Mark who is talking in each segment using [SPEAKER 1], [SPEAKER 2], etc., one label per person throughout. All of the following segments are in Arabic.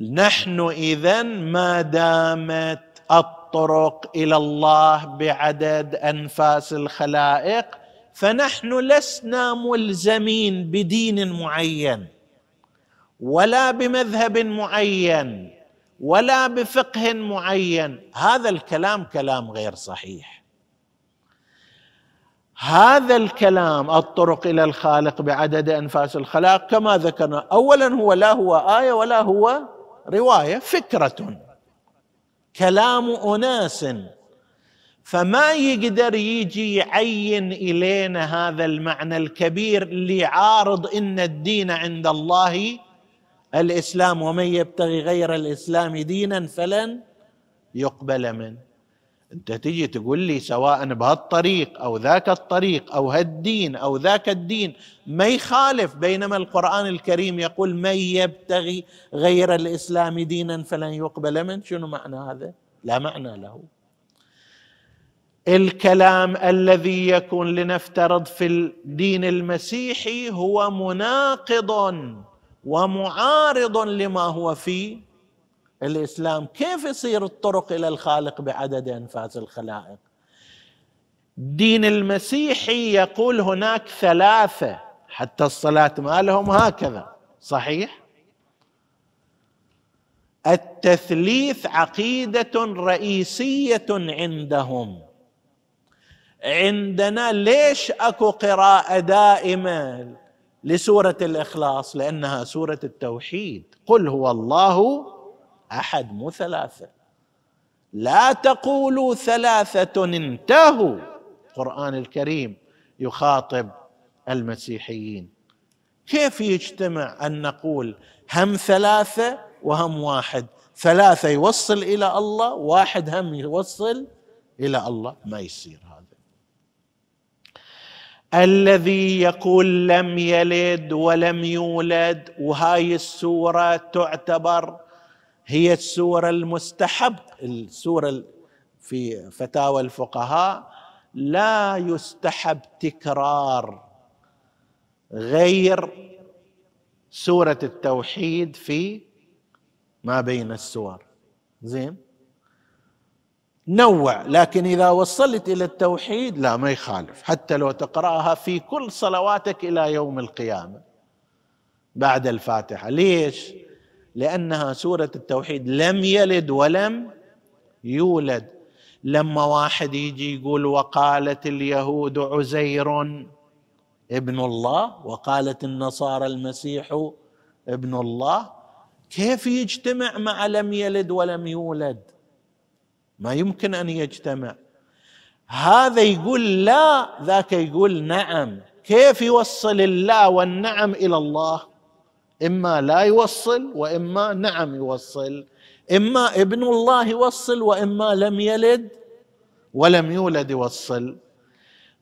[SPEAKER 1] نحن اذا ما دامت الطرق الى الله بعدد انفاس الخلائق فنحن لسنا ملزمين بدين معين ولا بمذهب معين ولا بفقه معين هذا الكلام كلام غير صحيح هذا الكلام الطرق الى الخالق بعدد انفاس الخلاق كما ذكرنا اولا هو لا هو ايه ولا هو روايه فكره كلام اناس فما يقدر يجي يعين الينا هذا المعنى الكبير اللي ان الدين عند الله الاسلام ومن يبتغي غير الاسلام دينا فلن يقبل منه انت تيجي تقول لي سواء بهالطريق او ذاك الطريق او هالدين او ذاك الدين ما يخالف بينما القران الكريم يقول من يبتغي غير الاسلام دينا فلن يقبل من شنو معنى هذا لا معنى له الكلام الذي يكون لنفترض في الدين المسيحي هو مناقض ومعارض لما هو فيه الاسلام كيف يصير الطرق الى الخالق بعدد انفاس الخلائق دين المسيحي يقول هناك ثلاثه حتى الصلاه مالهم هكذا صحيح التثليث عقيده رئيسيه عندهم عندنا ليش اكو قراءه دائمه لسوره الاخلاص لانها سوره التوحيد قل هو الله احد مو ثلاثه لا تقولوا ثلاثه انتهوا القران الكريم يخاطب المسيحيين كيف يجتمع ان نقول هم ثلاثه وهم واحد ثلاثه يوصل الى الله واحد هم يوصل الى الله ما يصير هذا الذي يقول لم يلد ولم يولد وهاي السوره تعتبر هي السورة المستحب السورة في فتاوى الفقهاء لا يستحب تكرار غير سورة التوحيد في ما بين السور زين نوع لكن إذا وصلت إلى التوحيد لا ما يخالف حتى لو تقرأها في كل صلواتك إلى يوم القيامة بعد الفاتحة ليش؟ لانها سوره التوحيد لم يلد ولم يولد لما واحد يجي يقول وقالت اليهود عزير ابن الله وقالت النصارى المسيح ابن الله كيف يجتمع مع لم يلد ولم يولد ما يمكن ان يجتمع هذا يقول لا ذاك يقول نعم كيف يوصل الله والنعم الى الله إما لا يوصل وإما نعم يوصل إما ابن الله يوصل وإما لم يلد ولم يولد يوصل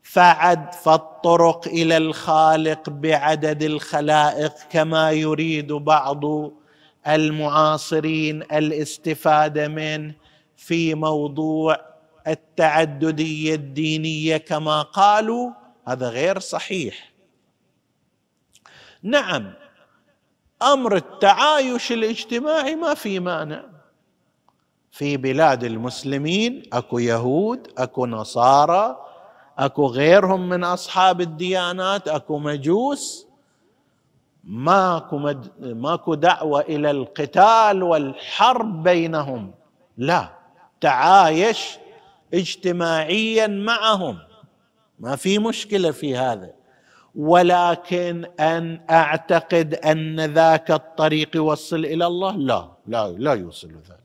[SPEAKER 1] فعد فالطرق إلى الخالق بعدد الخلائق كما يريد بعض المعاصرين الاستفادة منه في موضوع التعددية الدينية كما قالوا هذا غير صحيح نعم امر التعايش الاجتماعي ما في مانع في بلاد المسلمين اكو يهود اكو نصارى اكو غيرهم من اصحاب الديانات اكو مجوس ماكو مد... ماكو دعوه الى القتال والحرب بينهم لا تعايش اجتماعيا معهم ما في مشكله في هذا ولكن ان اعتقد ان ذاك الطريق يوصل الى الله لا لا لا يوصل ذلك